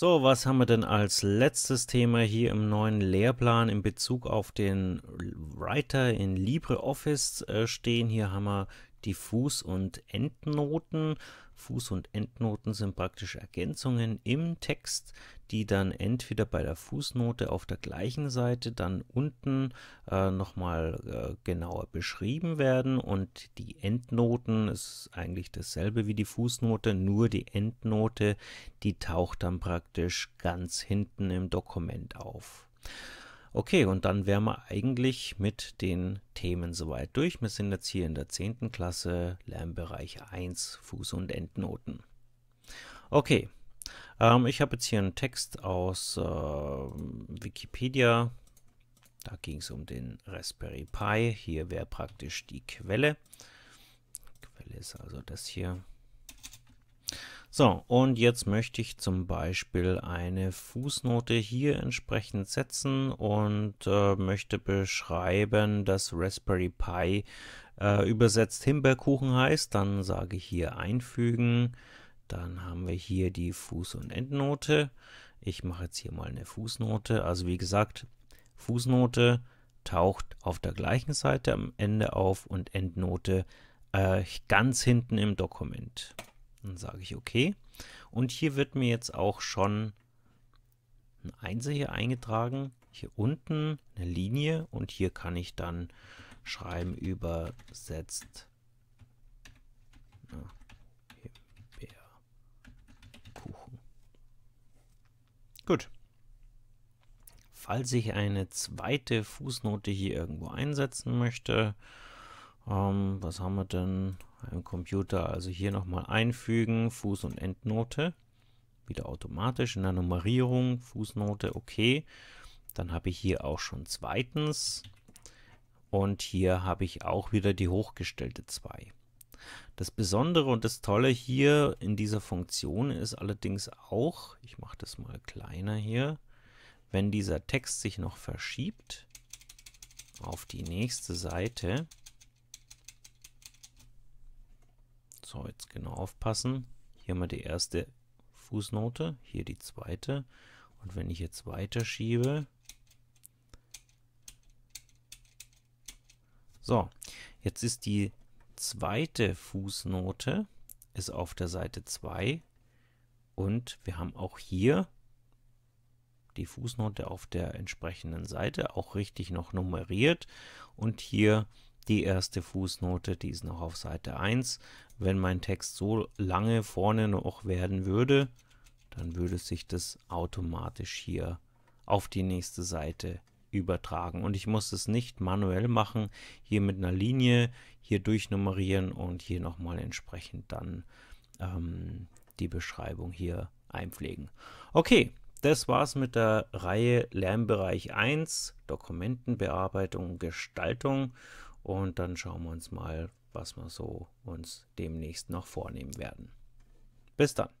So, was haben wir denn als letztes Thema hier im neuen Lehrplan in Bezug auf den Writer in LibreOffice äh, stehen? Hier haben wir die Fuß- und Endnoten. Fuß- und Endnoten sind praktisch Ergänzungen im Text, die dann entweder bei der Fußnote auf der gleichen Seite dann unten äh, nochmal äh, genauer beschrieben werden und die Endnoten ist eigentlich dasselbe wie die Fußnote, nur die Endnote, die taucht dann praktisch ganz hinten im Dokument auf. Okay, und dann wären wir eigentlich mit den Themen soweit durch. Wir sind jetzt hier in der 10. Klasse, Lernbereich 1, Fuß- und Endnoten. Okay, ähm, ich habe jetzt hier einen Text aus äh, Wikipedia. Da ging es um den Raspberry Pi. Hier wäre praktisch die Quelle. Die Quelle ist also das hier. So, und jetzt möchte ich zum Beispiel eine Fußnote hier entsprechend setzen und äh, möchte beschreiben, dass Raspberry Pi äh, übersetzt Himbeerkuchen heißt. Dann sage ich hier einfügen. Dann haben wir hier die Fuß- und Endnote. Ich mache jetzt hier mal eine Fußnote. Also wie gesagt, Fußnote taucht auf der gleichen Seite am Ende auf und Endnote äh, ganz hinten im Dokument. Dann sage ich OK. Und hier wird mir jetzt auch schon ein Einser hier eingetragen. Hier unten eine Linie und hier kann ich dann schreiben übersetzt. Na, Kuchen. Gut. Falls ich eine zweite Fußnote hier irgendwo einsetzen möchte, ähm, was haben wir denn? einem Computer. Also hier nochmal einfügen, Fuß- und Endnote. Wieder automatisch in der Nummerierung, Fußnote, okay. Dann habe ich hier auch schon zweitens. Und hier habe ich auch wieder die hochgestellte 2. Das Besondere und das Tolle hier in dieser Funktion ist allerdings auch, ich mache das mal kleiner hier, wenn dieser Text sich noch verschiebt auf die nächste Seite, So, jetzt genau aufpassen. Hier haben wir die erste Fußnote, hier die zweite. Und wenn ich jetzt weiter schiebe, so, jetzt ist die zweite Fußnote ist auf der Seite 2 und wir haben auch hier die Fußnote auf der entsprechenden Seite auch richtig noch nummeriert und hier die erste Fußnote, die ist noch auf Seite 1. Wenn mein Text so lange vorne noch werden würde, dann würde sich das automatisch hier auf die nächste Seite übertragen. Und ich muss es nicht manuell machen, hier mit einer Linie, hier durchnummerieren und hier nochmal entsprechend dann ähm, die Beschreibung hier einpflegen. Okay, das war's mit der Reihe Lernbereich 1, Dokumentenbearbeitung, Gestaltung. Und dann schauen wir uns mal, was wir so uns demnächst noch vornehmen werden. Bis dann.